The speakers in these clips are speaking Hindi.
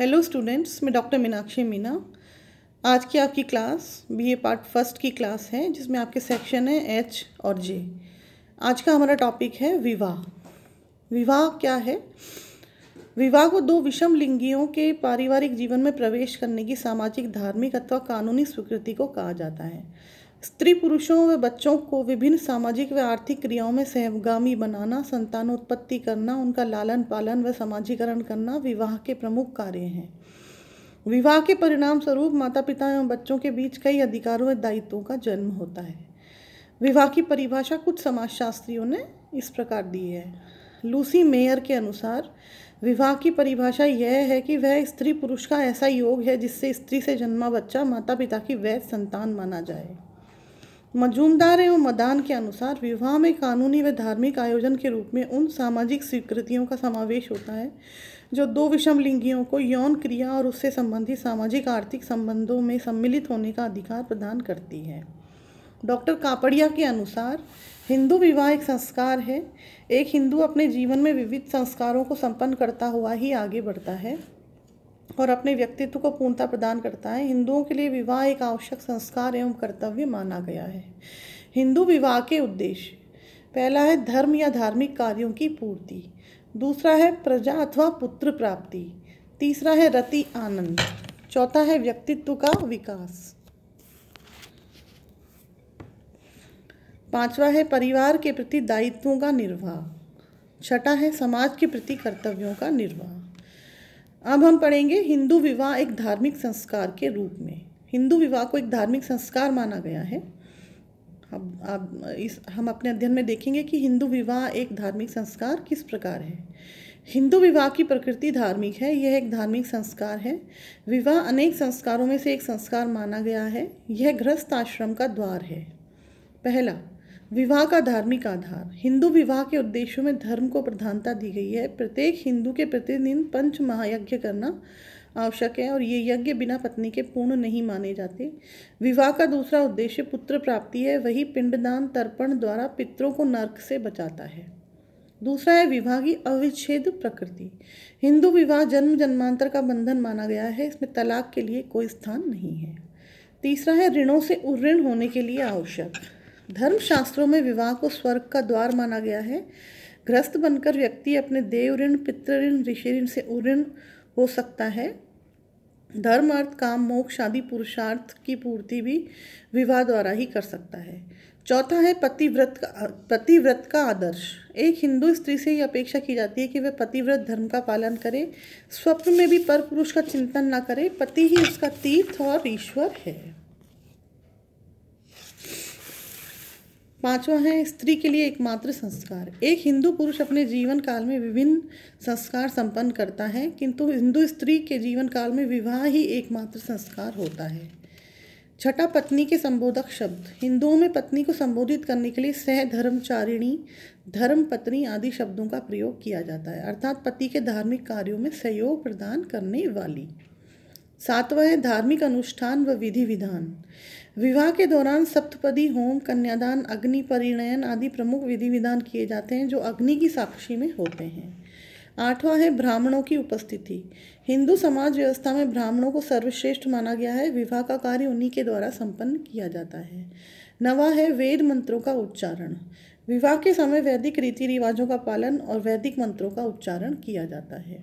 हेलो स्टूडेंट्स मैं डॉक्टर मीनाक्षी मीना आज की आपकी क्लास बीए पार्ट फर्स्ट की क्लास है जिसमें आपके सेक्शन है एच और जे आज का हमारा टॉपिक है विवाह विवाह क्या है विवाह को दो विषम लिंगियों के पारिवारिक जीवन में प्रवेश करने की सामाजिक धार्मिक अथवा कानूनी स्वीकृति को कहा जाता है स्त्री पुरुषों व बच्चों को विभिन्न सामाजिक व आर्थिक क्रियाओं में सहगामी बनाना संतान उत्पत्ति करना उनका लालन पालन व समाजीकरण करना विवाह के प्रमुख कार्य हैं विवाह के परिणाम स्वरूप माता पिता एवं बच्चों के बीच कई अधिकारों व दायित्वों का जन्म होता है विवाह की परिभाषा कुछ समाजशास्त्रियों ने इस प्रकार दी है लूसी मेयर के अनुसार विवाह की परिभाषा यह है कि वह स्त्री पुरुष का ऐसा योग है जिससे स्त्री से जन्मा बच्चा माता पिता की वैध संतान माना जाए मजूमदार एवं मदान के अनुसार विवाह में कानूनी व धार्मिक आयोजन के रूप में उन सामाजिक स्वीकृतियों का समावेश होता है जो दो विषम लिंगियों को यौन क्रिया और उससे संबंधित सामाजिक आर्थिक संबंधों में सम्मिलित होने का अधिकार प्रदान करती है डॉक्टर कापड़िया के अनुसार हिंदू विवाह एक संस्कार है एक हिंदू अपने जीवन में विविध संस्कारों को संपन्न करता हुआ ही आगे बढ़ता है और अपने व्यक्तित्व को पूर्णता प्रदान करता है हिंदुओं के लिए विवाह एक आवश्यक संस्कार एवं कर्तव्य माना गया है हिंदू विवाह के उद्देश्य पहला है धर्म या धार्मिक कार्यों की पूर्ति दूसरा है प्रजा अथवा पुत्र प्राप्ति तीसरा है रति आनंद चौथा है व्यक्तित्व का विकास पांचवा है परिवार के प्रति दायित्वों का निर्वाह छठा है समाज के प्रति कर्तव्यों का निर्वाह अब हम पढ़ेंगे हिंदू विवाह एक धार्मिक संस्कार के रूप में हिंदू विवाह को एक धार्मिक संस्कार माना गया है अब आप इस हम अपने अध्ययन में देखेंगे कि हिंदू विवाह एक धार्मिक संस्कार किस प्रकार है हिंदू विवाह की प्रकृति धार्मिक है यह एक धार्मिक संस्कार है विवाह अनेक संस्कारों में से एक संस्कार माना गया है यह गृहस्थ आश्रम का द्वार है पहला विवाह का धार्मिक आधार हिंदू विवाह के उद्देश्यों में धर्म को प्रधानता दी गई है प्रत्येक हिंदू के प्रतिदिन पंच महायज्ञ करना आवश्यक है और ये यज्ञ बिना पत्नी के पूर्ण नहीं माने जाते विवाह का दूसरा उद्देश्य पुत्र प्राप्ति है वही पिंडदान तर्पण द्वारा पितरों को नर्क से बचाता है दूसरा है विवाह की अविच्छेद प्रकृति हिंदू विवाह जन्म जन्मांतर का बंधन माना गया है इसमें तलाक के लिए कोई स्थान नहीं है तीसरा है ऋणों से उऋण होने के लिए आवश्यक धर्मशास्त्रों में विवाह को स्वर्ग का द्वार माना गया है ग्रस्त बनकर व्यक्ति अपने देव ऋण पितृण ऋषि ऋण से उऋण हो सकता है धर्म अर्थ काम मोक्ष आदि पुरुषार्थ की पूर्ति भी विवाह द्वारा ही कर सकता है चौथा है पतिव्रत का पतिव्रत का आदर्श एक हिंदू स्त्री से ये अपेक्षा की जाती है कि वह पतिव्रत धर्म का पालन करे स्वप्न में भी पर पुरुष का चिंतन ना करे पति ही उसका तीर्थ और ईश्वर है पांचवा है स्त्री के लिए एकमात्र संस्कार एक हिंदू पुरुष अपने जीवन काल में विभिन्न संस्कार संपन्न करता है किंतु हिंदू स्त्री के जीवन काल में विवाह ही एकमात्र संस्कार होता है छठा पत्नी के संबोधक शब्द हिंदुओं में पत्नी को संबोधित करने के लिए सहधर्मचारिणी धर्म पत्नी आदि शब्दों का प्रयोग किया जाता है अर्थात पति के धार्मिक कार्यों में सहयोग प्रदान करने वाली सातवां है धार्मिक अनुष्ठान व विधि विधान विवाह के दौरान सप्तपदी होम कन्यादान अग्नि परिणयन आदि प्रमुख विधि विधान किए जाते हैं जो अग्नि की साक्षी में होते हैं आठवां है ब्राह्मणों की उपस्थिति हिंदू समाज व्यवस्था में ब्राह्मणों को सर्वश्रेष्ठ माना गया है विवाह का कार्य उन्हीं के द्वारा संपन्न किया जाता है नवा है वेद मंत्रों का उच्चारण विवाह के समय वैदिक रीति रिवाजों का पालन और वैदिक मंत्रों का उच्चारण किया जाता है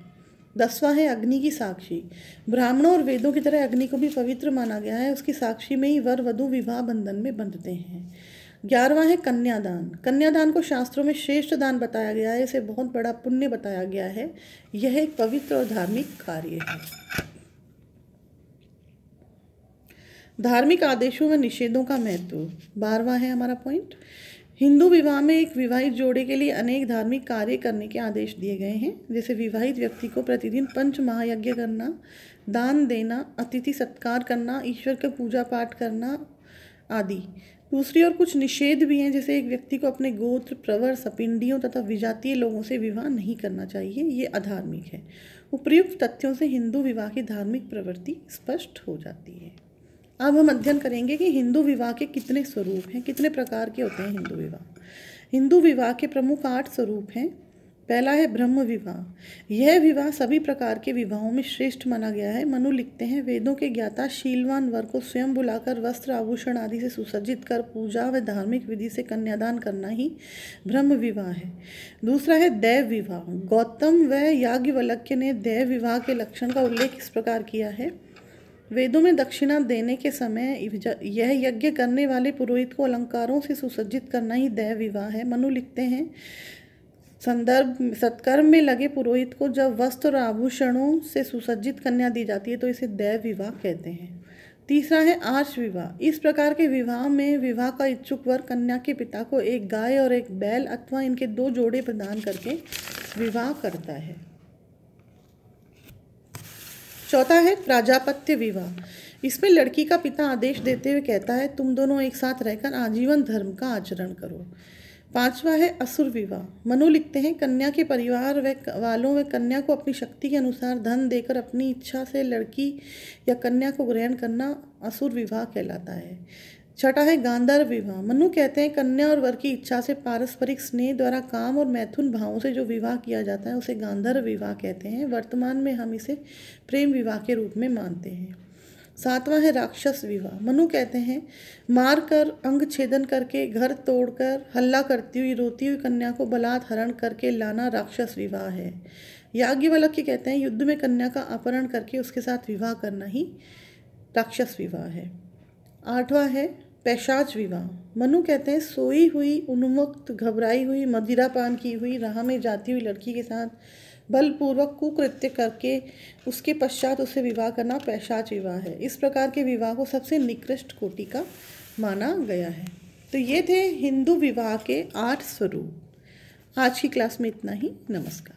दसवां है अग्नि की साक्षी ब्राह्मणों और वेदों की तरह अग्नि को भी पवित्र माना गया है उसकी साक्षी में ही वर वधु विवाह बंधन में बंधते हैं ग्यारहवां है कन्यादान कन्यादान को शास्त्रों में श्रेष्ठ दान बताया गया है इसे बहुत बड़ा पुण्य बताया गया है यह एक पवित्र और धार्मिक कार्य है धार्मिक आदेशों व निषेधों का महत्व बारहवा है हमारा पॉइंट हिंदू विवाह में एक विवाहित जोड़े के लिए अनेक धार्मिक कार्य करने के आदेश दिए गए हैं जैसे विवाहित व्यक्ति को प्रतिदिन पंच महायज्ञ करना दान देना अतिथि सत्कार करना ईश्वर का पूजा पाठ करना आदि दूसरी ओर कुछ निषेध भी हैं जैसे एक व्यक्ति को अपने गोत्र प्रवर सपिंडियों तथा विजातीय लोगों से विवाह नहीं करना चाहिए ये अधार्मिक है उपयुक्त तथ्यों से हिंदू विवाह की धार्मिक प्रवृत्ति स्पष्ट हो जाती है अब हम अध्ययन करेंगे कि हिंदू विवाह के कितने स्वरूप हैं कितने प्रकार के होते हैं हिंदू विवाह हिंदू विवाह के प्रमुख आठ स्वरूप हैं पहला है ब्रह्म विवाह यह विवाह सभी प्रकार के विवाहों में श्रेष्ठ माना गया है मनु लिखते हैं वेदों के ज्ञाता शीलवान वर को स्वयं बुलाकर वस्त्र आभूषण आदि से सुसज्जित कर पूजा व धार्मिक विधि से कन्यादान करना ही ब्रह्म विवाह है दूसरा है दैव विवाह गौतम व याज्ञवल्क्य ने दैव विवाह के लक्षण का उल्लेख इस प्रकार किया है वेदों में दक्षिणा देने के समय यह यज्ञ करने वाले पुरोहित को अलंकारों से सुसज्जित करना ही दैव विवाह है मनु लिखते हैं संदर्भ सत्कर्म में लगे पुरोहित को जब वस्त्र और आभूषणों से सुसज्जित कन्या दी जाती है तो इसे दैव विवाह कहते हैं तीसरा है आर्च विवाह इस प्रकार के विवाह में विवाह का इच्छुक वर कन्या के पिता को एक गाय और एक बैल अथवा इनके दो जोड़े प्रदान करके विवाह करता है चौथा है प्राजापत्य विवाह इसमें लड़की का पिता आदेश देते हुए कहता है तुम दोनों एक साथ रहकर आजीवन धर्म का आचरण करो पांचवा है असुर विवाह मनु लिखते हैं कन्या के परिवार व वालों व कन्या को अपनी शक्ति के अनुसार धन देकर अपनी इच्छा से लड़की या कन्या को ग्रहण करना असुर विवाह कहलाता है छठा है गांधर्व विवाह मनु कहते हैं कन्या और वर की इच्छा से पारस्परिक स्नेह द्वारा काम और मैथुन भावों से जो विवाह किया जाता है उसे गांधर्व विवाह कहते हैं वर्तमान में हम इसे प्रेम विवाह के रूप में मानते हैं सातवां है राक्षस विवाह मनु कहते हैं मार कर अंग छेदन करके घर तोड़कर हल्ला करती हुई रोती हुई कन्या को बलात् हरण करके लाना राक्षस विवाह है याज्ञवल्क के कहते हैं युद्ध में कन्या का अपहरण करके उसके साथ विवाह करना ही राक्षस विवाह है आठवां है पैशाच विवाह मनु कहते हैं सोई हुई उन्मुक्त घबराई हुई मदिरा पान की हुई राह में जाती हुई लड़की के साथ बलपूर्वक कुकृत्य करके उसके पश्चात उसे विवाह करना पैशाच विवाह है इस प्रकार के विवाह को सबसे निकृष्ट कोटि का माना गया है तो ये थे हिंदू विवाह के आठ स्वरूप आज की क्लास में इतना ही नमस्कार